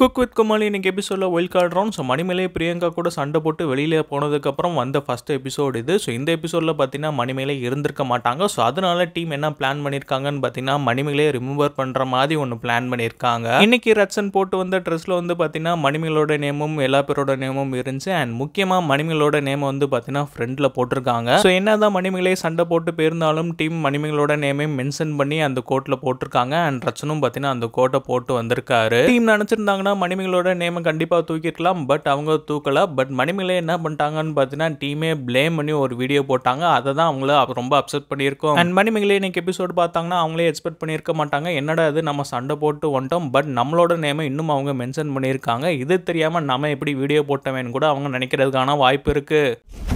cook with குமாலி இன்னைக்கு எபிசோடில் ஒயில் கார்டு ஸோ மணிமலை பிரியங்கா கூட சண்டை போட்டு வெளியில் போனதுக்கப்புறம் வந்த ஃபஸ்ட் எபிசோடு இது ஸோ இந்த எபிசோடில் பார்த்தீங்கன்னா மணிமலை இருந்திருக்க மாட்டாங்க ஸோ அதனால டீம் என்ன பிளான் பண்ணியிருக்காங்கன்னு பார்த்தீங்கன்னா மணிமலையை ரிமூவர் பண்ணுற மாதிரி ஒன்று பிளான் பண்ணியிருக்காங்க இன்னைக்கு ரட்சன் போட்டு வந்த ட்ரெஸ்ஸில் வந்து பார்த்தீங்கன்னா மணிமேலோட நேமும் எல்லா பேரோட நேமும் இருந்துச்சு அண்ட் முக்கியமாக மணிமேலோட நேம் வந்து பார்த்தீங்கன்னா ஃப்ரெண்டில் போட்டிருக்காங்க ஸோ தான் மணிமலை சண்டை போட்டு போயிருந்தாலும் டீம் மணிமேலோட நேமையும் மென்ஷன் பண்ணி அந்த கோட்டில் போட்டிருக்காங்க அண்ட் ரச்சனும் பார்த்தீங்கன்னா அந்த கோட்டை போட்டு வந்திருக்காரு டீம் நினச்சிருந்தாங்கன்னா இருந்திருந்தா மணிமேகலோட நேமை கண்டிப்பாக தூக்கிருக்கலாம் பட் அவங்க தூக்கலை பட் மணிமேகலை என்ன பண்ணிட்டாங்கன்னு பார்த்தீங்கன்னா டீமே பிளேம் பண்ணி ஒரு வீடியோ போட்டாங்க அதை தான் அவங்கள ரொம்ப அப்செட் பண்ணியிருக்கோம் அண்ட் மணிமேகலை இன்னைக்கு எபிசோடு பார்த்தாங்கன்னா அவங்களே எக்ஸ்பெக்ட் பண்ணியிருக்க மாட்டாங்க என்னடா இது நம்ம சண்டை போட்டு வந்துட்டோம் பட் நம்மளோட நேமை இன்னும் அவங்க மென்ஷன் பண்ணியிருக்காங்க இது தெரியாமல் நம்ம எப்படி வீடியோ போட்டவேன்னு கூட அவங்க நினைக்கிறதுக்கான வாய்ப்பு இருக்குது